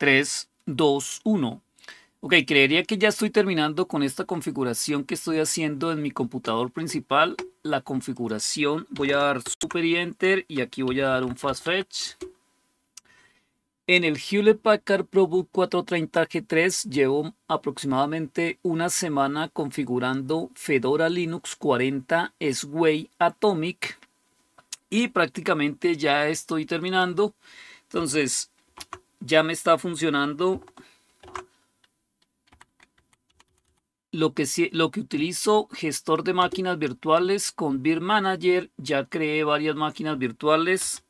3, 2, 1. Ok, creería que ya estoy terminando con esta configuración que estoy haciendo en mi computador principal. La configuración, voy a dar Super y Enter y aquí voy a dar un Fast Fetch. En el Hewlett Packard ProBook 430G3 llevo aproximadamente una semana configurando Fedora Linux 40 Sway Atomic y prácticamente ya estoy terminando. Entonces, ya me está funcionando lo que, lo que utilizo, gestor de máquinas virtuales con VIR Manager. Ya creé varias máquinas virtuales.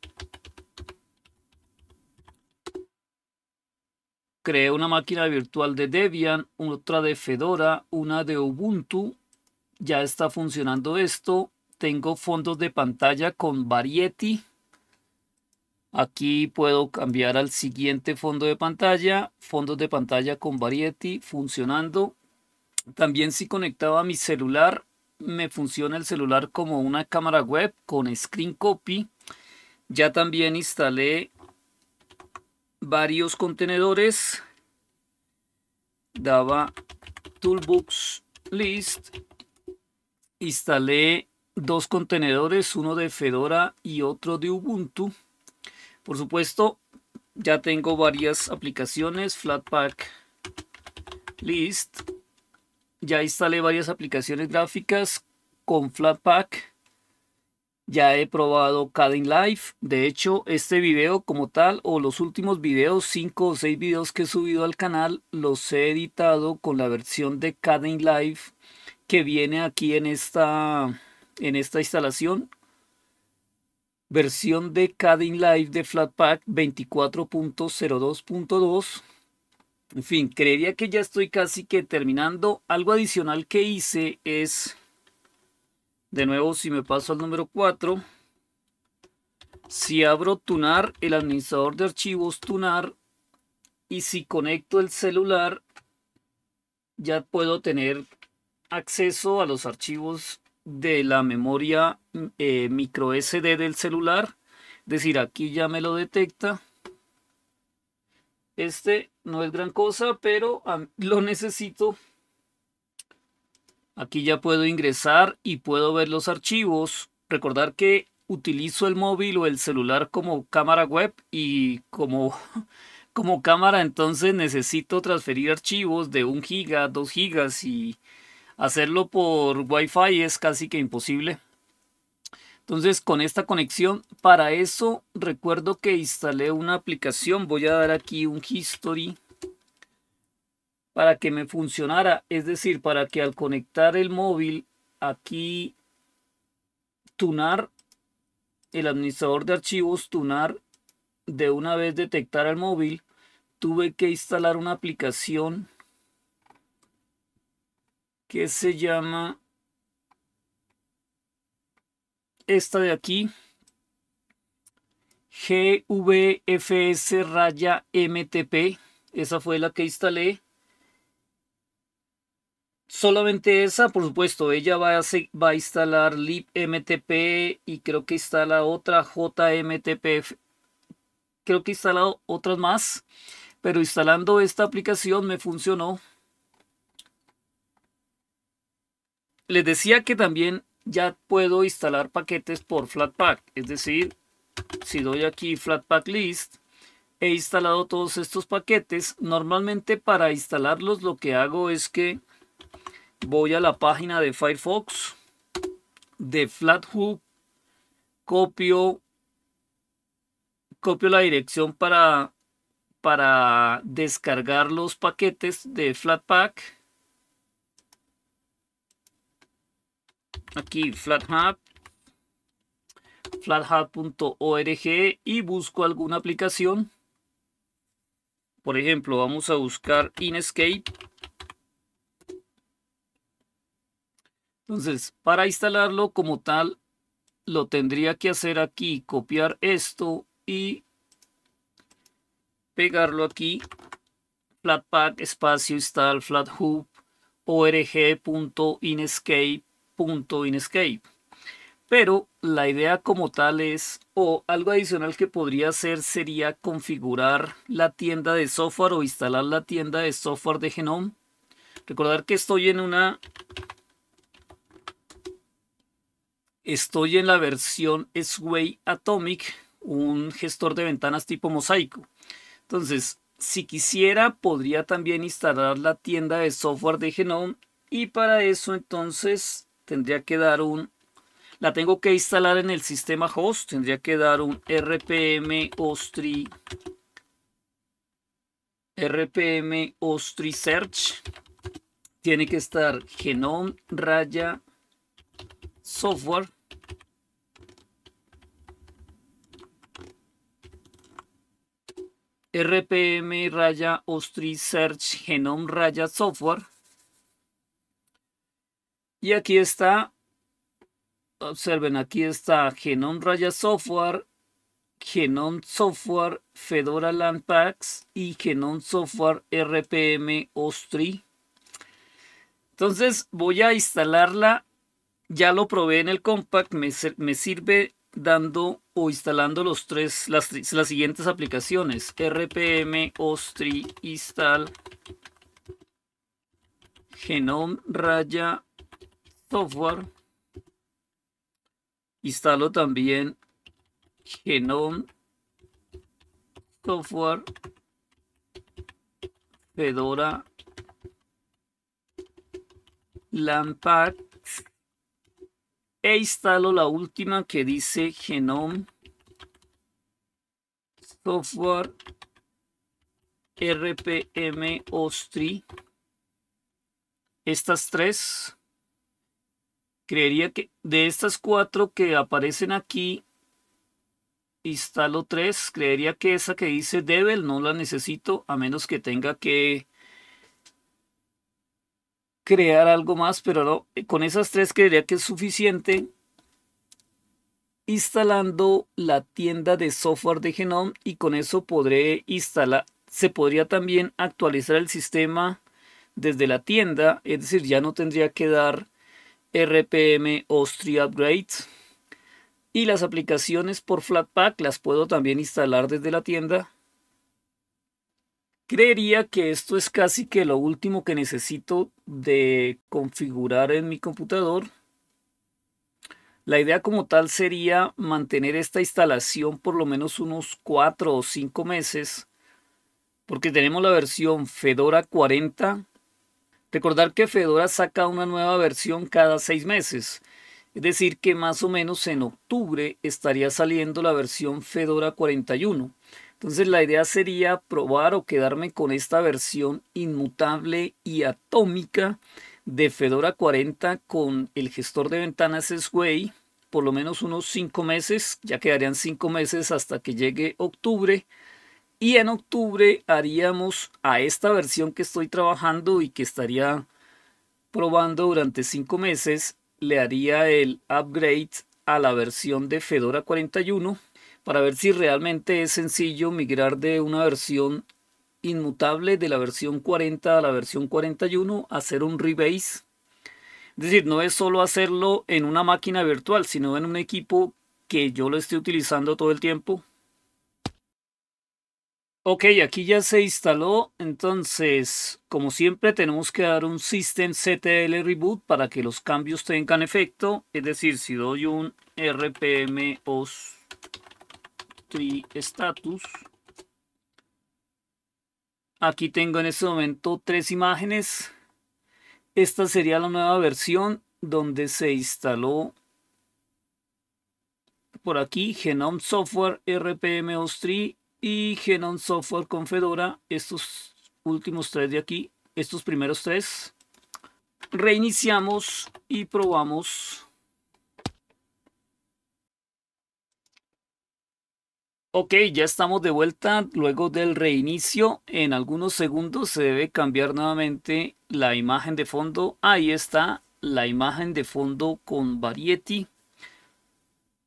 Creé una máquina virtual de Debian, otra de Fedora, una de Ubuntu. Ya está funcionando esto. Tengo fondos de pantalla con Variety. Aquí puedo cambiar al siguiente fondo de pantalla, fondos de pantalla con Variety funcionando. También si conectaba mi celular, me funciona el celular como una cámara web con Screen Copy. Ya también instalé varios contenedores. Daba Toolbox List. Instalé dos contenedores, uno de Fedora y otro de Ubuntu. Por supuesto, ya tengo varias aplicaciones, Flatpak List. Ya instalé varias aplicaciones gráficas con Flatpak. Ya he probado Cadin Live. De hecho, este video como tal, o los últimos videos, cinco o seis videos que he subido al canal, los he editado con la versión de Cadin Live que viene aquí en esta, en esta instalación versión de Cadin Live de Flatpak 24.02.2. En fin, creería que ya estoy casi que terminando. Algo adicional que hice es, de nuevo, si me paso al número 4, si abro Tunar, el administrador de archivos Tunar, y si conecto el celular, ya puedo tener acceso a los archivos de la memoria eh, micro SD del celular. Es decir, aquí ya me lo detecta. Este no es gran cosa, pero lo necesito. Aquí ya puedo ingresar y puedo ver los archivos. Recordar que utilizo el móvil o el celular como cámara web y como, como cámara, entonces necesito transferir archivos de un giga, 2 gigas y Hacerlo por Wi-Fi es casi que imposible. Entonces con esta conexión, para eso recuerdo que instalé una aplicación. Voy a dar aquí un history para que me funcionara. Es decir, para que al conectar el móvil aquí, tunar, el administrador de archivos, tunar, de una vez detectar el móvil, tuve que instalar una aplicación que se llama esta de aquí. GVFS raya MTP. Esa fue la que instalé. Solamente esa, por supuesto, ella va a, va a instalar libmtp y creo que instala otra JMTP. Creo que instalado otras más, pero instalando esta aplicación me funcionó. Les decía que también ya puedo instalar paquetes por Flatpak. Es decir, si doy aquí Flatpak List, he instalado todos estos paquetes. Normalmente para instalarlos lo que hago es que voy a la página de Firefox, de Flathook, copio, la dirección para descargar los paquetes de Flatpak aquí FlatHub, flathub.org y busco alguna aplicación. Por ejemplo, vamos a buscar Inescape. Entonces, para instalarlo como tal, lo tendría que hacer aquí, copiar esto y pegarlo aquí. Flatpak espacio install org.inescape. .inescape. Pero la idea como tal es, o algo adicional que podría hacer sería configurar la tienda de software o instalar la tienda de software de Genome. Recordar que estoy en una... Estoy en la versión Sway Atomic, un gestor de ventanas tipo mosaico. Entonces, si quisiera, podría también instalar la tienda de software de Genome. Y para eso, entonces, tendría que dar un, la tengo que instalar en el sistema host, tendría que dar un rpm ostri, rpm ostri search, tiene que estar genome raya software, rpm raya ostri search genome raya software y aquí está, observen, aquí está Genome Raya Software, Genome Software Fedora Landpacks y Genome Software RPM Ostri. Entonces voy a instalarla. Ya lo probé en el Compact, me, sirve dando o instalando los tres, las, las siguientes aplicaciones. RPM, Ostri, Install, Genome Raya software. Instalo también Genome Software Fedora Lampad e instalo la última que dice Genome Software RPM Ostri. Estas tres Creería que de estas cuatro que aparecen aquí, instalo tres. Creería que esa que dice Devil no la necesito, a menos que tenga que crear algo más, pero eh, con esas tres creería que es suficiente instalando la tienda de software de Genome y con eso podré instalar, se podría también actualizar el sistema desde la tienda, es decir, ya no tendría que dar RPM Austria Upgrade. Y las aplicaciones por Flatpak las puedo también instalar desde la tienda. Creería que esto es casi que lo último que necesito de configurar en mi computador. La idea como tal sería mantener esta instalación por lo menos unos 4 o 5 meses, porque tenemos la versión Fedora 40 Recordar que Fedora saca una nueva versión cada seis meses. Es decir, que más o menos en octubre estaría saliendo la versión Fedora 41. Entonces la idea sería probar o quedarme con esta versión inmutable y atómica de Fedora 40 con el gestor de ventanas Sway por lo menos unos cinco meses, ya quedarían cinco meses hasta que llegue octubre y en octubre haríamos a esta versión que estoy trabajando y que estaría probando durante cinco meses, le haría el upgrade a la versión de Fedora 41 para ver si realmente es sencillo migrar de una versión inmutable de la versión 40 a la versión 41, hacer un rebase. Es decir, no es solo hacerlo en una máquina virtual, sino en un equipo que yo lo estoy utilizando todo el tiempo Ok, aquí ya se instaló, entonces como siempre tenemos que dar un system ctl reboot para que los cambios tengan efecto, es decir, si doy un rpm os tree status, aquí tengo en este momento tres imágenes, esta sería la nueva versión donde se instaló por aquí Genome Software rpm os y Genon Software con Fedora, estos últimos tres de aquí, estos primeros tres. Reiniciamos y probamos. Ok, ya estamos de vuelta. Luego del reinicio, en algunos segundos se debe cambiar nuevamente la imagen de fondo. Ahí está la imagen de fondo con Variety.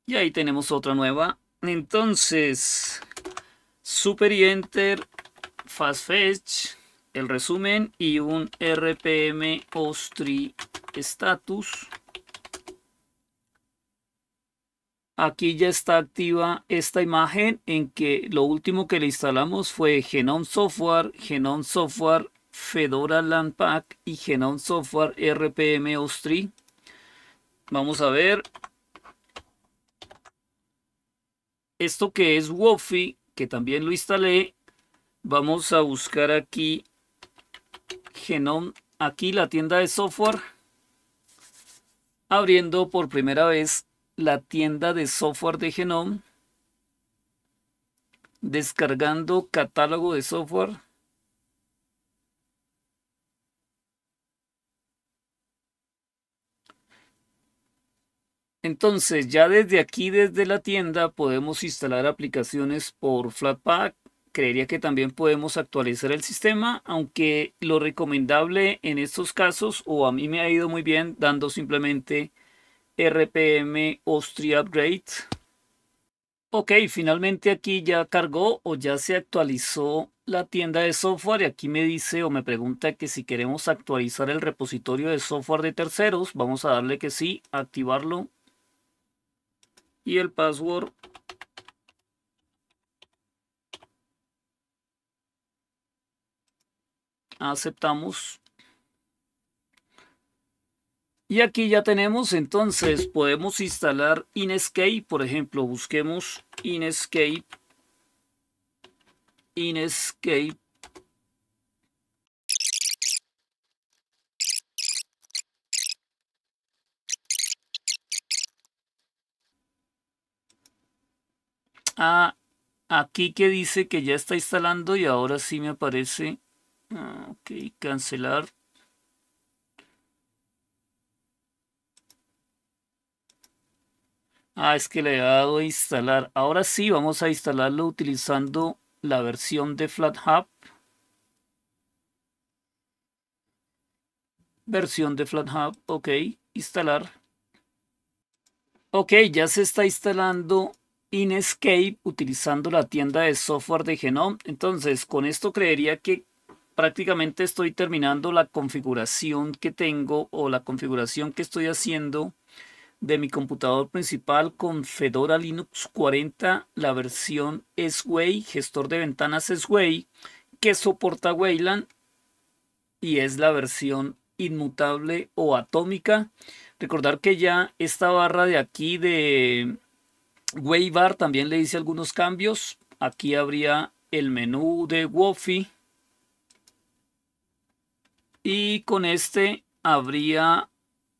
Y ahí tenemos otra nueva. Entonces, super enter, fast fetch, el resumen y un rpm ostri status. Aquí ya está activa esta imagen en que lo último que le instalamos fue Genome Software, Genome Software Fedora pack y Genome Software RPM Ostri. Vamos a ver. Esto que es Wofi que también lo instalé, vamos a buscar aquí Genome, aquí la tienda de software, abriendo por primera vez la tienda de software de Genome, descargando catálogo de software, Entonces, ya desde aquí, desde la tienda, podemos instalar aplicaciones por Flatpak. Creería que también podemos actualizar el sistema, aunque lo recomendable en estos casos, o a mí me ha ido muy bien dando simplemente RPM Austria Upgrade. Ok, finalmente aquí ya cargó o ya se actualizó la tienda de software y aquí me dice o me pregunta que si queremos actualizar el repositorio de software de terceros, vamos a darle que sí, activarlo y el password aceptamos y aquí ya tenemos entonces podemos instalar Inescape por ejemplo busquemos Inescape Inescape aquí que dice que ya está instalando y ahora sí me aparece. Ah, ok, cancelar. Ah, es que le he dado a instalar. Ahora sí, vamos a instalarlo utilizando la versión de FlatHub. Versión de FlatHub, ok, instalar. Ok, ya se está instalando inscape utilizando la tienda de software de Genome. Entonces, con esto creería que prácticamente estoy terminando la configuración que tengo o la configuración que estoy haciendo de mi computador principal con Fedora Linux 40, la versión SWay, gestor de ventanas SWay, que soporta Wayland y es la versión inmutable o atómica. Recordar que ya esta barra de aquí de Waybar también le hice algunos cambios. Aquí habría el menú de Wofi. Y con este habría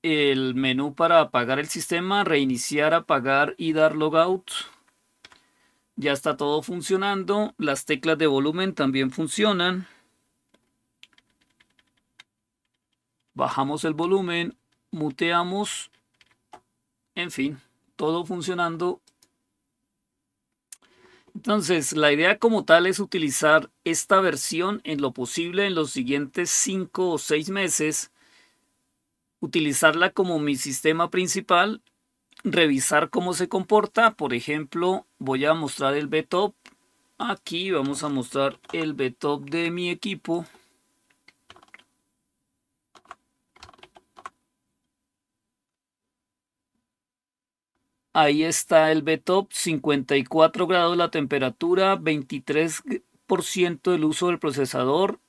el menú para apagar el sistema, reiniciar, apagar y dar logout. Ya está todo funcionando. Las teclas de volumen también funcionan. Bajamos el volumen, muteamos. En fin, todo funcionando entonces, la idea como tal es utilizar esta versión en lo posible en los siguientes 5 o 6 meses, utilizarla como mi sistema principal, revisar cómo se comporta. Por ejemplo, voy a mostrar el BTOP. Aquí vamos a mostrar el BTOP de mi equipo. Ahí está el BTOP, 54 grados la temperatura, 23% el uso del procesador,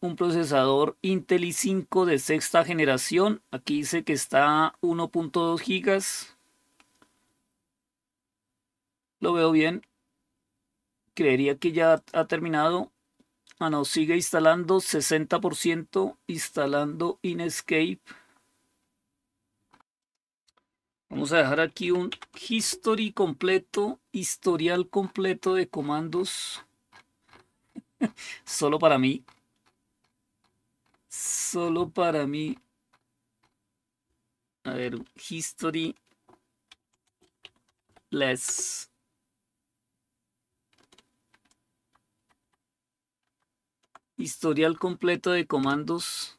un procesador Intel i5 de sexta generación. Aquí dice que está 1.2 gigas. Lo veo bien. Creería que ya ha terminado. Ah, no, sigue instalando 60%, instalando Inescape. Vamos a dejar aquí un history completo, historial completo de comandos. Solo para mí. Solo para mí. A ver, history less. Historial completo de comandos.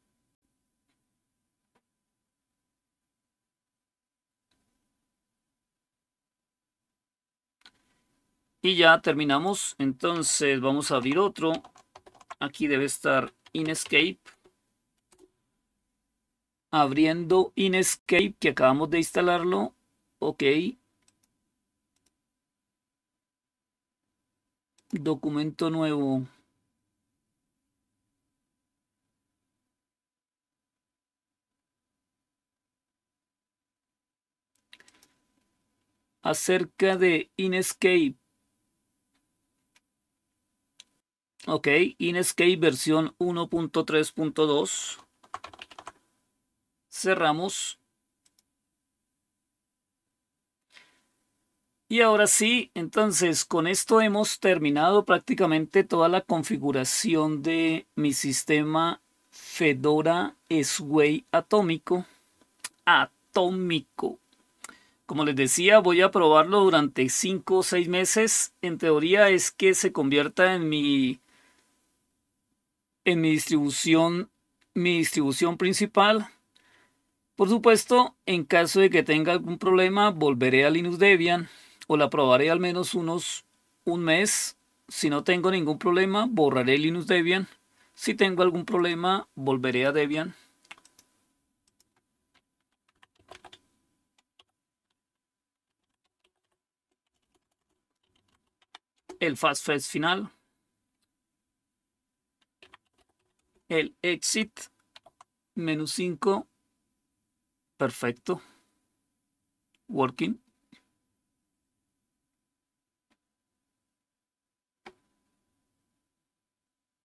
Y ya terminamos. Entonces vamos a abrir otro. Aquí debe estar Inescape. Abriendo Inescape que acabamos de instalarlo. Ok. Documento nuevo. acerca de Inescape. Ok, Inkscape versión 1.3.2. Cerramos. Y ahora sí, entonces con esto hemos terminado prácticamente toda la configuración de mi sistema Fedora Sway Atómico. Atómico. Como les decía, voy a probarlo durante 5 o 6 meses. En teoría es que se convierta en mi en mi distribución, mi distribución principal. Por supuesto, en caso de que tenga algún problema, volveré a Linux Debian o la probaré al menos unos un mes. Si no tengo ningún problema, borraré Linux Debian. Si tengo algún problema, volveré a Debian. El fast final. el exit menos 5 perfecto working